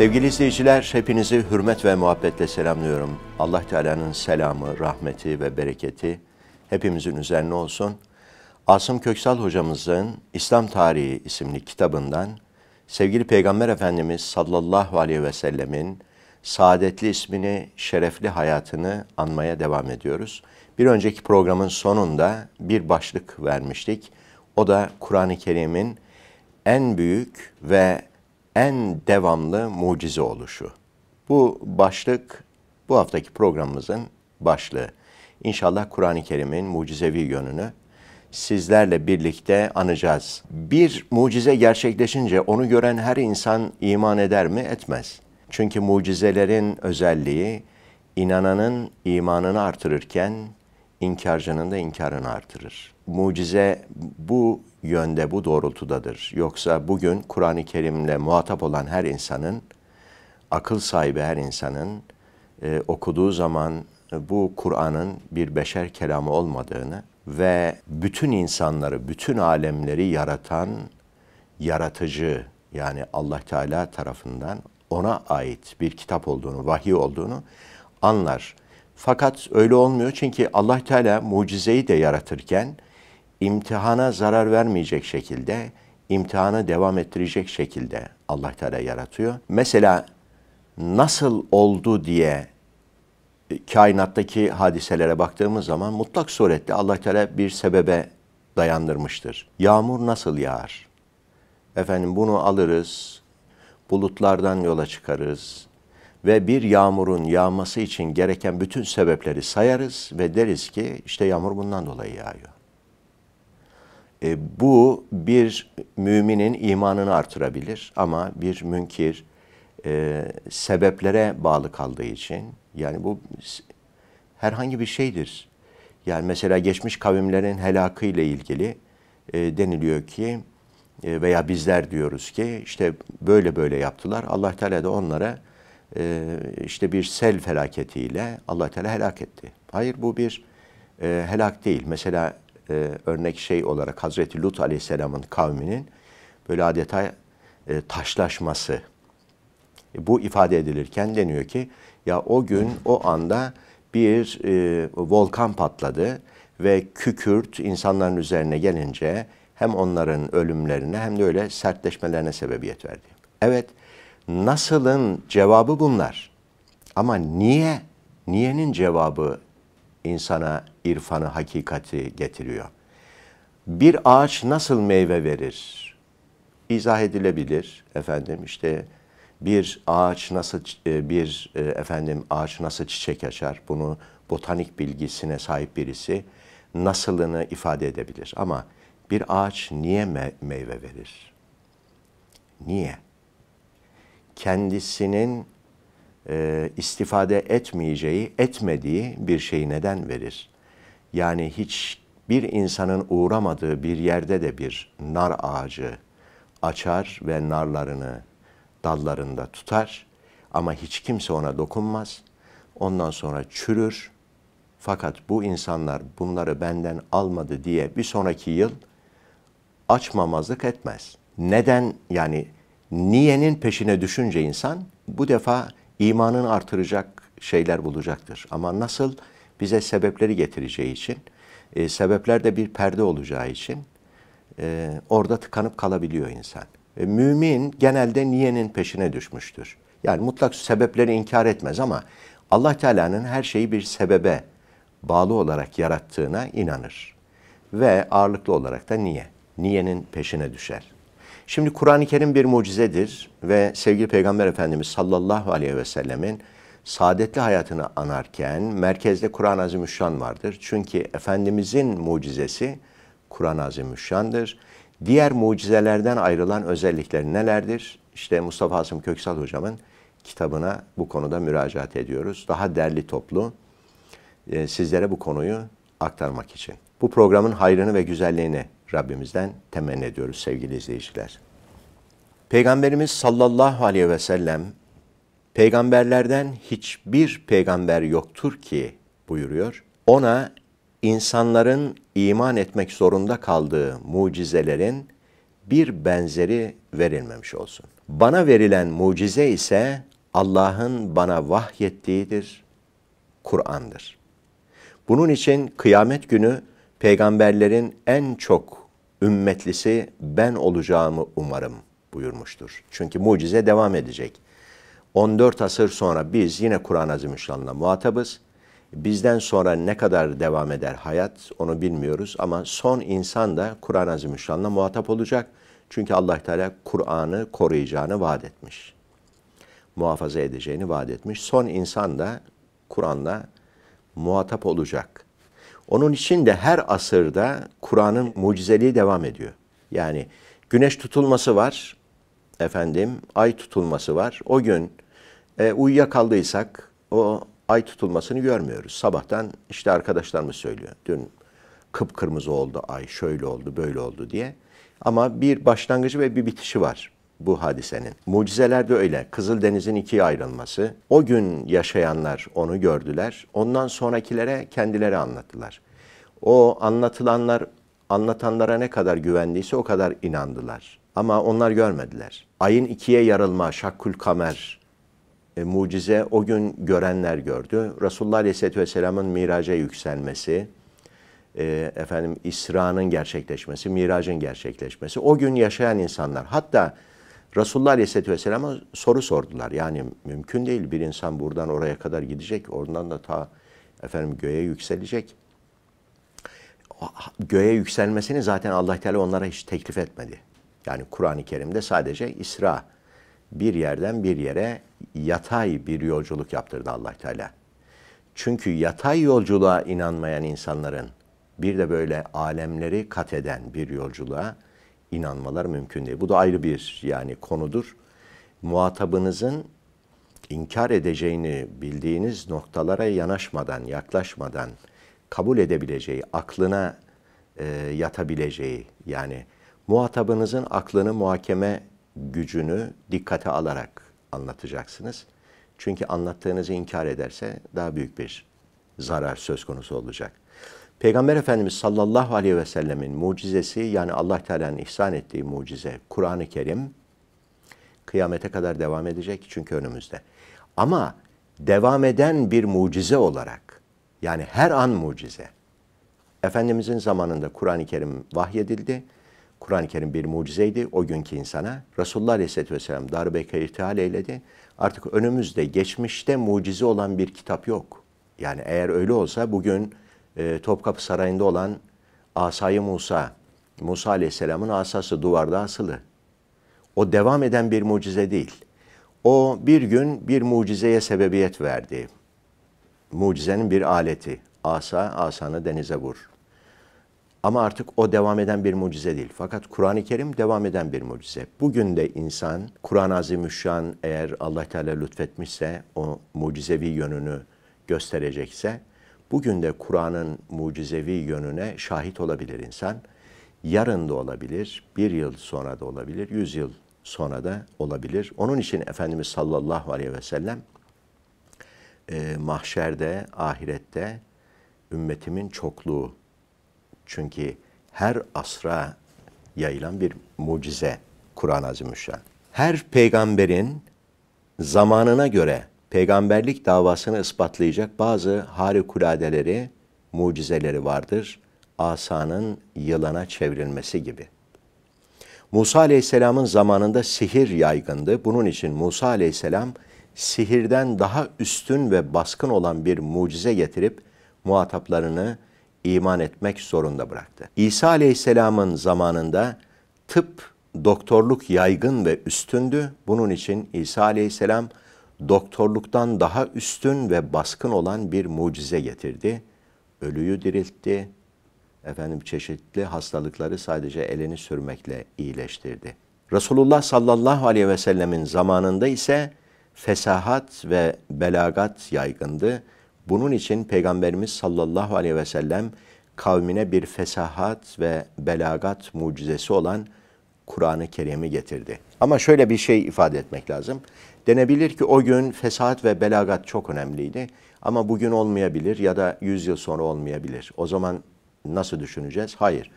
Sevgili izleyiciler, hepinizi hürmet ve muhabbetle selamlıyorum. Allah Teala'nın selamı, rahmeti ve bereketi hepimizin üzerine olsun. Asım Köksal hocamızın İslam Tarihi isimli kitabından sevgili Peygamber Efendimiz sallallahu aleyhi ve sellemin saadetli ismini, şerefli hayatını anmaya devam ediyoruz. Bir önceki programın sonunda bir başlık vermiştik. O da Kur'an-ı Kerim'in en büyük ve en devamlı mucize oluşu. Bu başlık bu haftaki programımızın başlığı. İnşallah Kur'an-ı Kerim'in mucizevi yönünü sizlerle birlikte anacağız. Bir mucize gerçekleşince onu gören her insan iman eder mi? Etmez. Çünkü mucizelerin özelliği inananın imanını artırırken inkarcının da inkarını artırır. Mucize bu yönde bu doğrultudadır. Yoksa bugün Kur'an-ı Kerim'le muhatap olan her insanın, akıl sahibi her insanın e, okuduğu zaman bu Kur'an'ın bir beşer kelamı olmadığını ve bütün insanları, bütün alemleri yaratan yaratıcı yani Allah Teala tarafından ona ait bir kitap olduğunu, vahiy olduğunu anlar. Fakat öyle olmuyor çünkü Allah Teala mucizeyi de yaratırken imtihana zarar vermeyecek şekilde, imtihanı devam ettirecek şekilde Allah Teala yaratıyor. Mesela nasıl oldu diye kainattaki hadiselere baktığımız zaman mutlak surette Allah Teala bir sebebe dayandırmıştır. Yağmur nasıl yağar? Efendim bunu alırız, bulutlardan yola çıkarız ve bir yağmurun yağması için gereken bütün sebepleri sayarız ve deriz ki işte yağmur bundan dolayı yağıyor. E, bu bir müminin imanını artırabilir ama bir münkir e, sebeplere bağlı kaldığı için yani bu herhangi bir şeydir. Yani mesela geçmiş kavimlerin helakı ile ilgili e, deniliyor ki e, veya bizler diyoruz ki işte böyle böyle yaptılar. Allah Teala da onlara e, işte bir sel felaketiyle Allah Teala helak etti. Hayır bu bir e, helak değil. Mesela e, örnek şey olarak Hazreti Lut Aleyhisselam'ın kavminin böyle adeta e, taşlaşması. E, bu ifade edilirken deniyor ki ya o gün o anda bir e, volkan patladı ve kükürt insanların üzerine gelince hem onların ölümlerine hem de öyle sertleşmelerine sebebiyet verdi. Evet, nasılın cevabı bunlar. Ama niye? Niyenin cevabı insana irfanı, hakikati getiriyor. Bir ağaç nasıl meyve verir? İzah edilebilir efendim işte bir ağaç nasıl e, bir e, efendim ağaç nasıl çiçek açar? Bunu botanik bilgisine sahip birisi nasılını ifade edebilir. Ama bir ağaç niye me meyve verir? Niye? Kendisinin e, istifade etmeyeceği, etmediği bir şeyi neden verir? Yani hiç bir insanın uğramadığı bir yerde de bir nar ağacı açar ve narlarını dallarında tutar ama hiç kimse ona dokunmaz. Ondan sonra çürür. Fakat bu insanlar bunları benden almadı diye bir sonraki yıl açmamazlık etmez. Neden yani niyenin peşine düşünce insan bu defa imanını artıracak şeyler bulacaktır. Ama nasıl? Bize sebepleri getireceği için, e, sebepler de bir perde olacağı için e, orada tıkanıp kalabiliyor insan. E, mümin genelde niyenin peşine düşmüştür. Yani mutlak sebepleri inkar etmez ama Allah Teala'nın her şeyi bir sebebe bağlı olarak yarattığına inanır. Ve ağırlıklı olarak da niye? Niyenin peşine düşer. Şimdi Kur'an-ı Kerim bir mucizedir ve sevgili Peygamber Efendimiz sallallahu aleyhi ve sellemin saadetli hayatını anarken merkezde Kur'an-ı Azimüşşan vardır. Çünkü Efendimizin mucizesi Kur'an-ı Azimüşşan'dır. Diğer mucizelerden ayrılan özellikleri nelerdir? İşte Mustafa Asım Köksal hocamın kitabına bu konuda müracaat ediyoruz. Daha derli toplu e, sizlere bu konuyu aktarmak için. Bu programın hayrını ve güzelliğini Rabbimizden temenni ediyoruz sevgili izleyiciler. Peygamberimiz sallallahu aleyhi ve sellem peygamberlerden hiçbir peygamber yoktur ki buyuruyor. Ona insanların iman etmek zorunda kaldığı mucizelerin bir benzeri verilmemiş olsun. Bana verilen mucize ise Allah'ın bana vahyettiğidir, Kur'an'dır. Bunun için kıyamet günü peygamberlerin en çok ümmetlisi ben olacağımı umarım buyurmuştur. Çünkü mucize devam edecek. 14 asır sonra biz yine Kur'an-ı Azimüşşan'la muhatabız. Bizden sonra ne kadar devam eder hayat onu bilmiyoruz ama son insan da Kur'an-ı Azimüşşan'la muhatap olacak. Çünkü allah Teala Kur'an'ı koruyacağını vaat etmiş. Muhafaza edeceğini vaat etmiş. Son insan da Kur'an'la muhatap olacak. Onun için de her asırda Kur'an'ın mucizeliği devam ediyor. Yani güneş tutulması var, efendim ay tutulması var. O gün e, uyuyakaldıysak o ay tutulmasını görmüyoruz. Sabahtan işte arkadaşlarımız söylüyor. Dün kıpkırmızı oldu ay, şöyle oldu, böyle oldu diye. Ama bir başlangıcı ve bir bitişi var bu hadisenin. mucizeler de öyle. Kızıldeniz'in ikiye ayrılması. O gün yaşayanlar onu gördüler. Ondan sonrakilere kendileri anlattılar. O anlatılanlar anlatanlara ne kadar güvendiyse o kadar inandılar. Ama onlar görmediler. Ayın ikiye yarılma, şakkül kamer, e, mucize o gün görenler gördü. Resulullah Aleyhisselatü Vesselam'ın miraca yükselmesi, e, efendim İsra'nın gerçekleşmesi, miracın gerçekleşmesi. O gün yaşayan insanlar, hatta Resulullah Aleyhisselatü Vesselam'a soru sordular. Yani mümkün değil bir insan buradan oraya kadar gidecek. Oradan da ta efendim göğe yükselecek. Göğe yükselmesini zaten allah Teala onlara hiç teklif etmedi. Yani Kur'an-ı Kerim'de sadece İsra bir yerden bir yere yatay bir yolculuk yaptırdı allah Teala. Çünkü yatay yolculuğa inanmayan insanların bir de böyle alemleri kat eden bir yolculuğa inanmalar mümkün değil. Bu da ayrı bir yani konudur. Muhatabınızın inkar edeceğini bildiğiniz noktalara yanaşmadan, yaklaşmadan kabul edebileceği, aklına e, yatabileceği yani muhatabınızın aklını muhakeme gücünü dikkate alarak anlatacaksınız. Çünkü anlattığınızı inkar ederse daha büyük bir zarar söz konusu olacak. Peygamber Efendimiz sallallahu aleyhi ve sellemin mucizesi yani Allah Teala'nın ihsan ettiği mucize Kur'an-ı Kerim kıyamete kadar devam edecek çünkü önümüzde. Ama devam eden bir mucize olarak yani her an mucize. Efendimizin zamanında Kur'an-ı Kerim vahyedildi. Kur'an-ı Kerim bir mucizeydi o günkü insana. Resulullah Aleyhisselatü Vesselam darbeke irtihal eyledi. Artık önümüzde, geçmişte mucize olan bir kitap yok. Yani eğer öyle olsa bugün e, Topkapı Sarayı'nda olan Asayı Musa, Musa Aleyhisselam'ın asası duvarda asılı. O devam eden bir mucize değil. O bir gün bir mucizeye sebebiyet verdi. Mucizenin bir aleti. Asa, asanı denize vur. Ama artık o devam eden bir mucize değil. Fakat Kur'an-ı Kerim devam eden bir mucize. Bugün de insan Kur'an-ı Azimüşşan eğer allah Teala lütfetmişse o mucizevi yönünü gösterecekse Bugün de Kur'an'ın mucizevi yönüne şahit olabilir insan. Yarın da olabilir, bir yıl sonra da olabilir, yüz yıl sonra da olabilir. Onun için Efendimiz sallallahu aleyhi ve sellem e, mahşerde, ahirette ümmetimin çokluğu. Çünkü her asra yayılan bir mucize Kur'an-ı Azimüşşan. Her peygamberin zamanına göre peygamberlik davasını ispatlayacak bazı harikuladeleri, mucizeleri vardır. Asanın yılana çevrilmesi gibi. Musa Aleyhisselam'ın zamanında sihir yaygındı. Bunun için Musa Aleyhisselam sihirden daha üstün ve baskın olan bir mucize getirip muhataplarını iman etmek zorunda bıraktı. İsa Aleyhisselam'ın zamanında tıp, doktorluk yaygın ve üstündü. Bunun için İsa Aleyhisselam doktorluktan daha üstün ve baskın olan bir mucize getirdi. Ölüyü diriltti. Efendim çeşitli hastalıkları sadece elini sürmekle iyileştirdi. Resulullah sallallahu aleyhi ve sellemin zamanında ise fesahat ve belagat yaygındı. Bunun için Peygamberimiz sallallahu aleyhi ve sellem kavmine bir fesahat ve belagat mucizesi olan Kur'an-ı Kerim'i getirdi. Ama şöyle bir şey ifade etmek lazım. Denebilir ki o gün fesat ve belagat çok önemliydi. Ama bugün olmayabilir ya da 100 yıl sonra olmayabilir. O zaman nasıl düşüneceğiz? Hayır.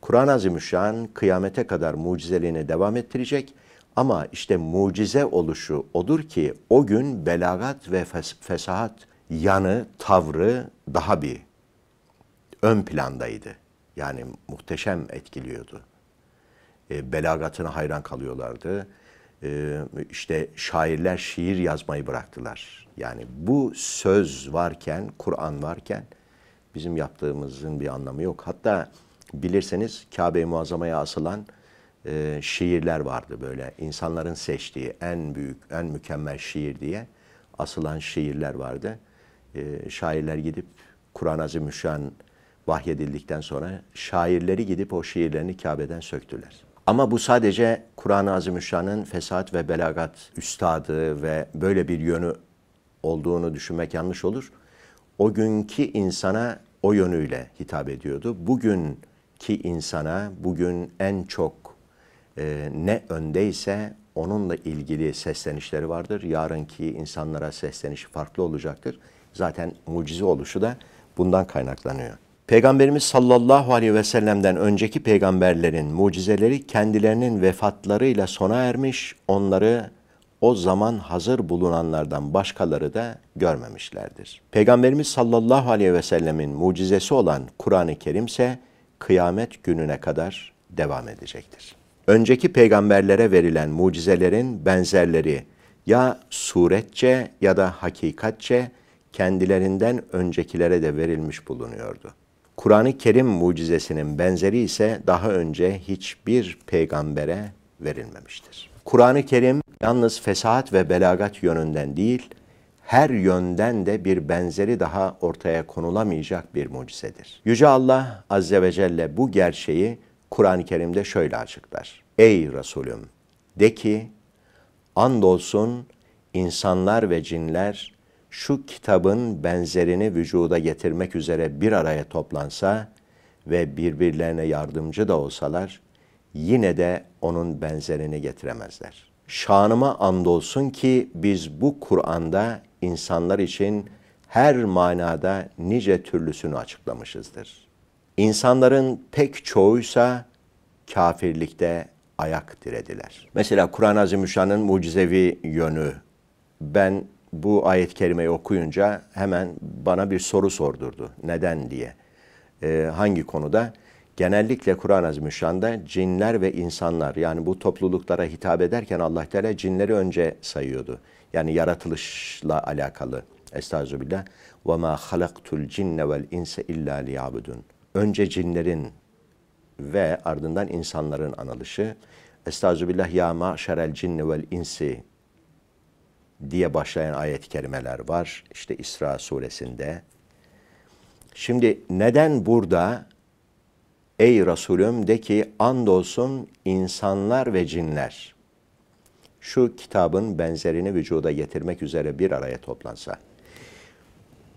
Kur'an-ı Azimüşşan kıyamete kadar mucizeliğini devam ettirecek. Ama işte mucize oluşu odur ki o gün belagat ve fes fesahat yanı, tavrı daha bir ön plandaydı. Yani muhteşem etkiliyordu. E, belagatına hayran kalıyorlardı. E, işte şairler şiir yazmayı bıraktılar. Yani bu söz varken, Kur'an varken bizim yaptığımızın bir anlamı yok. Hatta bilirseniz Kabe-i Muazzama'ya asılan e, şiirler vardı böyle. İnsanların seçtiği en büyük, en mükemmel şiir diye asılan şiirler vardı. şairler gidip Kur'an-ı Azimüşşan vahyedildikten sonra şairleri gidip o şiirlerini Kabe'den söktüler. Ama bu sadece Kur'an-ı Azimüşşan'ın fesat ve belagat üstadı ve böyle bir yönü olduğunu düşünmek yanlış olur. O günkü insana o yönüyle hitap ediyordu. Bugünkü insana bugün en çok e, ne öndeyse onunla ilgili seslenişleri vardır. Yarınki insanlara sesleniş farklı olacaktır. Zaten mucize oluşu da bundan kaynaklanıyor. Peygamberimiz sallallahu aleyhi ve sellem'den önceki peygamberlerin mucizeleri kendilerinin vefatlarıyla sona ermiş, onları o zaman hazır bulunanlardan başkaları da görmemişlerdir. Peygamberimiz sallallahu aleyhi ve sellemin mucizesi olan Kur'an-ı Kerim ise kıyamet gününe kadar devam edecektir. Önceki peygamberlere verilen mucizelerin benzerleri ya suretçe ya da hakikatçe kendilerinden öncekilere de verilmiş bulunuyordu. Kur'an-ı Kerim mucizesinin benzeri ise daha önce hiçbir peygambere verilmemiştir. Kur'an-ı Kerim yalnız fesat ve belagat yönünden değil, her yönden de bir benzeri daha ortaya konulamayacak bir mucizedir. Yüce Allah Azze ve Celle bu gerçeği Kur'an-ı Kerim'de şöyle açıklar. Ey Resulüm! De ki, andolsun insanlar ve cinler şu kitabın benzerini vücuda getirmek üzere bir araya toplansa ve birbirlerine yardımcı da olsalar yine de onun benzerini getiremezler. Şanıma andolsun ki biz bu Kur'an'da insanlar için her manada nice türlüsünü açıklamışızdır. İnsanların pek çoğuysa kafirlikte ayak dirediler. Mesela Kur'an-ı Azimüşşan'ın mucizevi yönü ben bu ayet-i kerimeyi okuyunca hemen bana bir soru sordurdu. Neden diye. Ee, hangi konuda? Genellikle Kur'an-ı Azimüşşan'da cinler ve insanlar yani bu topluluklara hitap ederken allah Teala cinleri önce sayıyordu. Yani yaratılışla alakalı. Estağfirullah. وَمَا خَلَقْتُ الْجِنَّ وَالْاِنْسَ اِلَّا لِيَعْبُدُونَ Önce cinlerin ve ardından insanların analışı. Estağfirullah ya maşerel cinni vel insi diye başlayan ayet-i kerimeler var. İşte İsra suresinde. Şimdi neden burada ey Resulüm de ki andolsun insanlar ve cinler şu kitabın benzerini vücuda getirmek üzere bir araya toplansa.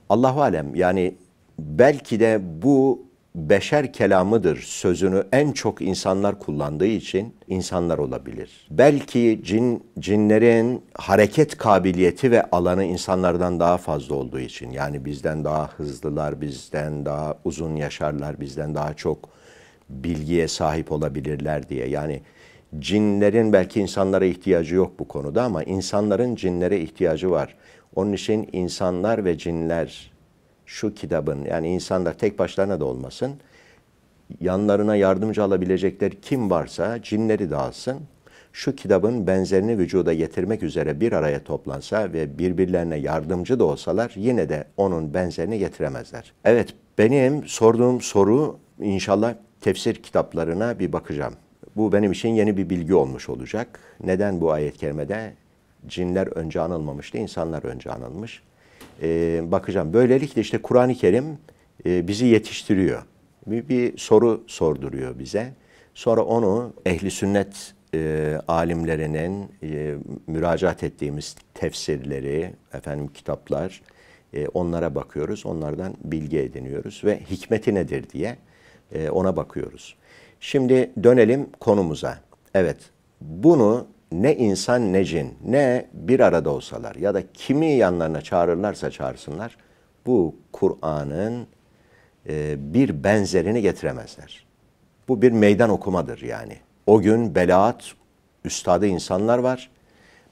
Allahu alem yani belki de bu beşer kelamıdır sözünü en çok insanlar kullandığı için insanlar olabilir. Belki cin cinlerin hareket kabiliyeti ve alanı insanlardan daha fazla olduğu için yani bizden daha hızlılar, bizden daha uzun yaşarlar, bizden daha çok bilgiye sahip olabilirler diye. Yani cinlerin belki insanlara ihtiyacı yok bu konuda ama insanların cinlere ihtiyacı var. Onun için insanlar ve cinler şu kitabın yani insanlar tek başlarına da olmasın. Yanlarına yardımcı alabilecekler kim varsa cinleri dağılsın. Şu kitabın benzerini vücuda getirmek üzere bir araya toplansa ve birbirlerine yardımcı da olsalar yine de onun benzerini getiremezler. Evet benim sorduğum soru inşallah tefsir kitaplarına bir bakacağım. Bu benim için yeni bir bilgi olmuş olacak. Neden bu ayet kerimede cinler önce anılmamıştı, insanlar önce anılmış? e, bakacağım. Böylelikle işte Kur'an-ı Kerim e, bizi yetiştiriyor. Bir, bir soru sorduruyor bize. Sonra onu ehli sünnet e, alimlerinin e, müracaat ettiğimiz tefsirleri, efendim kitaplar, e, onlara bakıyoruz. Onlardan bilgi ediniyoruz ve hikmeti nedir diye e, ona bakıyoruz. Şimdi dönelim konumuza. Evet, bunu ne insan ne cin ne bir arada olsalar ya da kimi yanlarına çağırırlarsa çağırsınlar bu Kur'an'ın e, bir benzerini getiremezler. Bu bir meydan okumadır yani. O gün belaat üstadı insanlar var.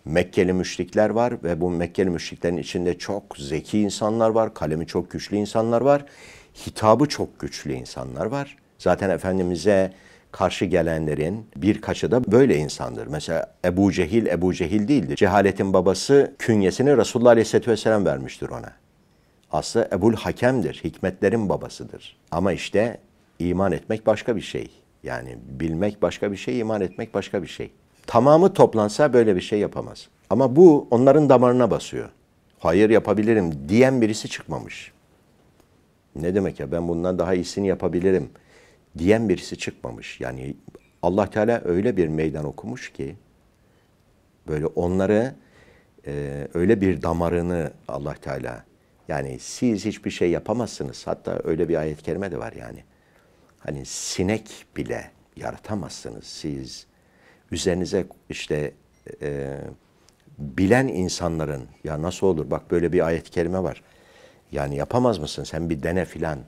Mekkeli müşrikler var ve bu Mekkeli müşriklerin içinde çok zeki insanlar var, kalemi çok güçlü insanlar var, hitabı çok güçlü insanlar var. Zaten Efendimiz'e karşı gelenlerin birkaçı da böyle insandır. Mesela Ebu Cehil Ebu Cehil değildir. Cehaletin babası künyesini Resulullah Aleyhisselatü Vesselam vermiştir ona. Aslı Ebul Hakem'dir, hikmetlerin babasıdır. Ama işte iman etmek başka bir şey. Yani bilmek başka bir şey, iman etmek başka bir şey. Tamamı toplansa böyle bir şey yapamaz. Ama bu onların damarına basıyor. Hayır yapabilirim diyen birisi çıkmamış. Ne demek ya ben bundan daha iyisini yapabilirim.'' diyen birisi çıkmamış. Yani Allah Teala öyle bir meydan okumuş ki böyle onları e, öyle bir damarını Allah Teala yani siz hiçbir şey yapamazsınız. Hatta öyle bir ayet kerime de var yani. Hani sinek bile yaratamazsınız siz. Üzerinize işte e, bilen insanların ya nasıl olur bak böyle bir ayet kerime var. Yani yapamaz mısın sen bir dene filan.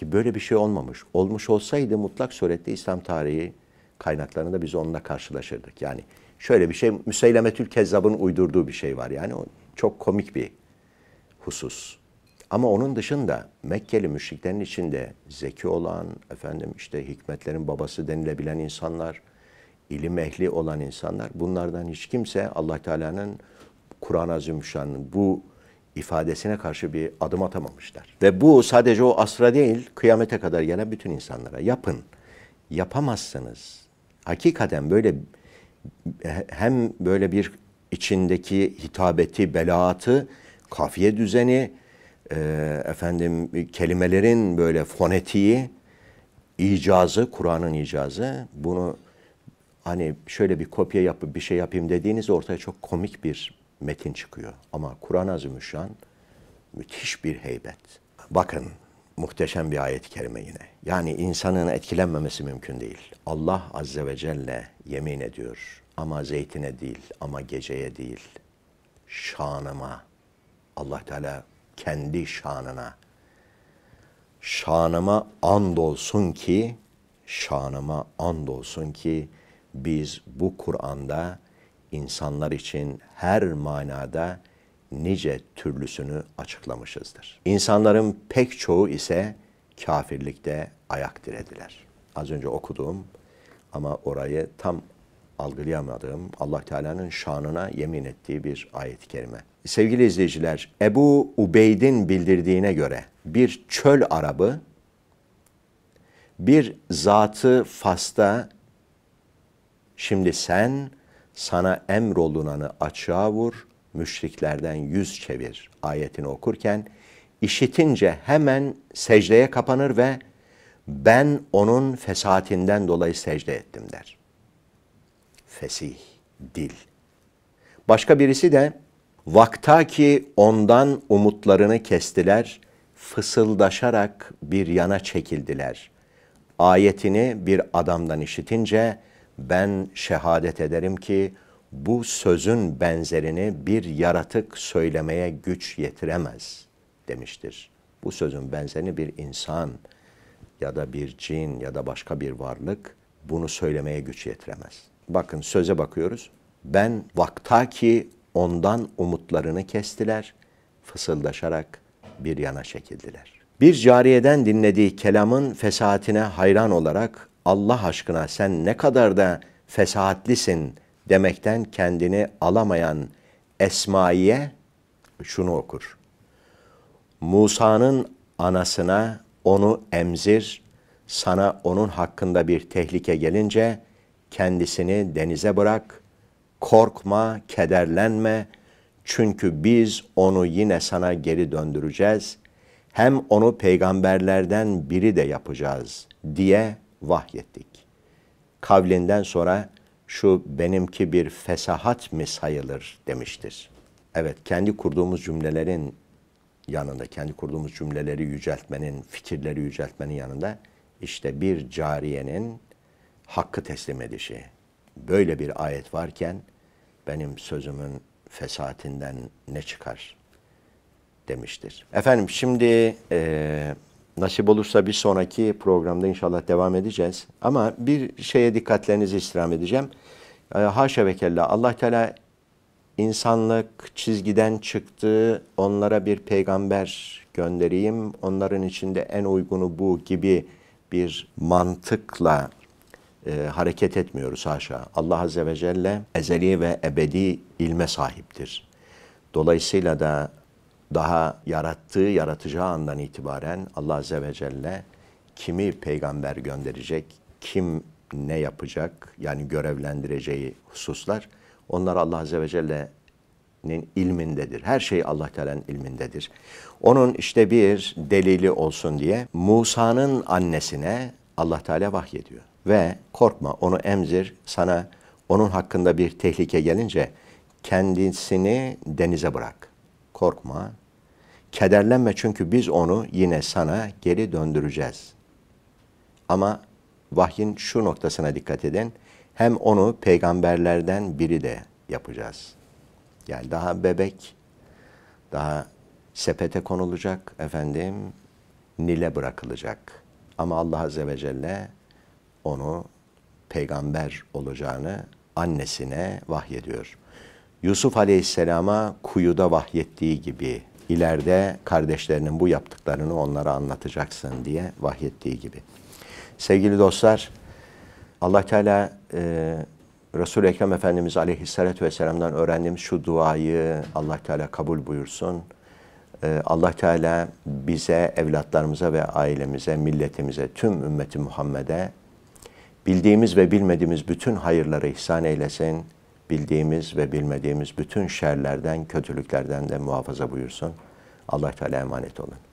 Ki böyle bir şey olmamış. Olmuş olsaydı mutlak surette İslam tarihi kaynaklarında biz onunla karşılaşırdık. Yani şöyle bir şey, Müseylemetül Kezzab'ın uydurduğu bir şey var. Yani o çok komik bir husus. Ama onun dışında Mekkeli müşriklerin içinde zeki olan, efendim işte hikmetlerin babası denilebilen insanlar, ilim ehli olan insanlar bunlardan hiç kimse Allah Teala'nın Kur'an-ı Azimüşşan'ın bu ifadesine karşı bir adım atamamışlar. Ve bu sadece o asra değil, kıyamete kadar gelen bütün insanlara yapın. Yapamazsınız. Hakikaten böyle hem böyle bir içindeki hitabeti, belaatı, kafiye düzeni, e, efendim kelimelerin böyle fonetiği, icazı, Kur'an'ın icazı bunu hani şöyle bir kopya yapıp bir şey yapayım dediğiniz ortaya çok komik bir metin çıkıyor. Ama Kur'an-ı Azimüşşan müthiş bir heybet. Bakın muhteşem bir ayet-i kerime yine. Yani insanın etkilenmemesi mümkün değil. Allah Azze ve Celle yemin ediyor ama zeytine değil ama geceye değil. Şanıma Allah Teala kendi şanına şanıma andolsun ki şanıma andolsun ki biz bu Kur'an'da insanlar için her manada nice türlüsünü açıklamışızdır. İnsanların pek çoğu ise kafirlikte ayak dirediler. Az önce okuduğum ama orayı tam algılayamadığım Allah Teala'nın şanına yemin ettiği bir ayet-i kerime. Sevgili izleyiciler, Ebu Ubeyd'in bildirdiğine göre bir çöl arabı bir zatı fasta şimdi sen sana emrolunanı açığa vur, müşriklerden yüz çevir ayetini okurken işitince hemen secdeye kapanır ve ben onun fesatinden dolayı secde ettim der. Fesih, dil. Başka birisi de vakta ki ondan umutlarını kestiler, fısıldaşarak bir yana çekildiler. Ayetini bir adamdan işitince ben şehadet ederim ki bu sözün benzerini bir yaratık söylemeye güç yetiremez demiştir. Bu sözün benzerini bir insan ya da bir cin ya da başka bir varlık bunu söylemeye güç yetiremez. Bakın söze bakıyoruz. Ben ki ondan umutlarını kestiler, fısıldaşarak bir yana çekildiler. Bir cariyeden dinlediği kelamın fesatine hayran olarak Allah aşkına sen ne kadar da fesatlisin demekten kendini alamayan Esma'ye şunu okur. Musa'nın anasına onu emzir, sana onun hakkında bir tehlike gelince kendisini denize bırak, korkma, kederlenme, çünkü biz onu yine sana geri döndüreceğiz, hem onu peygamberlerden biri de yapacağız diye vahyettik. Kavlinden sonra şu benimki bir fesahat mi sayılır demiştir. Evet kendi kurduğumuz cümlelerin yanında, kendi kurduğumuz cümleleri yüceltmenin, fikirleri yüceltmenin yanında işte bir cariyenin hakkı teslim edişi. Böyle bir ayet varken benim sözümün fesatinden ne çıkar demiştir. Efendim şimdi e, Nasip olursa bir sonraki programda inşallah devam edeceğiz. Ama bir şeye dikkatlerinizi istirham edeceğim. Ee, haşa ve kella allah Teala insanlık çizgiden çıktı, onlara bir peygamber göndereyim, onların içinde en uygunu bu gibi bir mantıkla e, hareket etmiyoruz haşa. Allah Azze ve Celle ezeli ve ebedi ilme sahiptir. Dolayısıyla da daha yarattığı, yaratacağı andan itibaren Allah Azze ve Celle kimi peygamber gönderecek, kim ne yapacak, yani görevlendireceği hususlar, onlar Allah Azze ve Celle'nin ilmindedir. Her şey Allah Teala'nın ilmindedir. Onun işte bir delili olsun diye Musa'nın annesine Allah Teala vahyediyor. Ve korkma onu emzir sana onun hakkında bir tehlike gelince kendisini denize bırak. Korkma Kederlenme çünkü biz onu yine sana geri döndüreceğiz. Ama vahyin şu noktasına dikkat edin. Hem onu peygamberlerden biri de yapacağız. Yani daha bebek, daha sepete konulacak efendim, Nil'e bırakılacak. Ama Allah Azze ve Celle onu peygamber olacağını annesine vahyediyor. Yusuf Aleyhisselam'a kuyuda vahyettiği gibi ileride kardeşlerinin bu yaptıklarını onlara anlatacaksın diye vahyettiği gibi. Sevgili dostlar, Allah Teala e, Resul-i Ekrem Efendimiz Aleyhisselatü Vesselam'dan öğrendiğimiz şu duayı Allah Teala kabul buyursun. E, Allah Teala bize, evlatlarımıza ve ailemize, milletimize, tüm ümmeti Muhammed'e bildiğimiz ve bilmediğimiz bütün hayırları ihsan eylesin bildiğimiz ve bilmediğimiz bütün şerlerden, kötülüklerden de muhafaza buyursun. Allah Teala emanet olun.